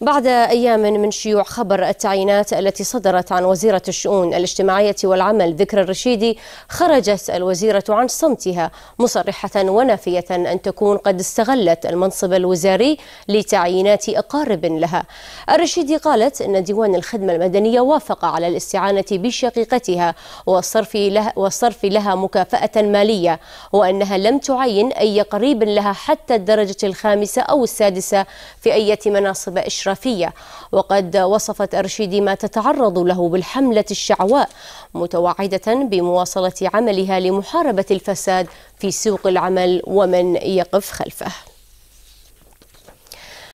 بعد أيام من شيوع خبر التعيينات التي صدرت عن وزيرة الشؤون الاجتماعية والعمل ذكر الرشيدي خرجت الوزيرة عن صمتها مصرحة ونافية أن تكون قد استغلت المنصب الوزاري لتعيينات أقارب لها الرشيدي قالت أن ديوان الخدمة المدنية وافق على الاستعانة بشقيقتها والصرف لها, والصرف لها مكافأة مالية وأنها لم تعين أي قريب لها حتى الدرجة الخامسة أو السادسة في أي مناصب إشراف الإشرافية وقد وصفت أرشيدي ما تتعرض له بالحملة الشعواء متوعدة بمواصلة عملها لمحاربة الفساد في سوق العمل ومن يقف خلفه